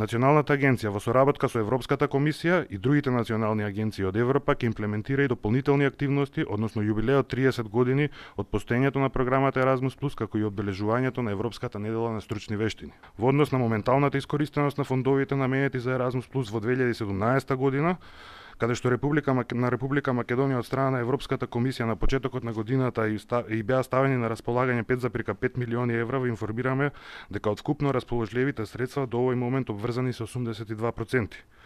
Националната агенција во соработка со Европската комисија и другите национални агенции од Европа ќе имплементира и дополнителни активности, односно јубилеот 30 години од постоењето на програмата Erasmus Plus, како и одбележувањето на Европската недела на стручни вештини. Во однос на моменталната искористеност на фондовите наменети за Erasmus Plus во 2017 година, каде што Република на Република Македонија од страна на Европската комисија на почетокот на годината и, и беа ставени на располагање 5,5 милиони евра, ви информираме дека од вкупно расположливите средства до овој момент обврзани се 82%.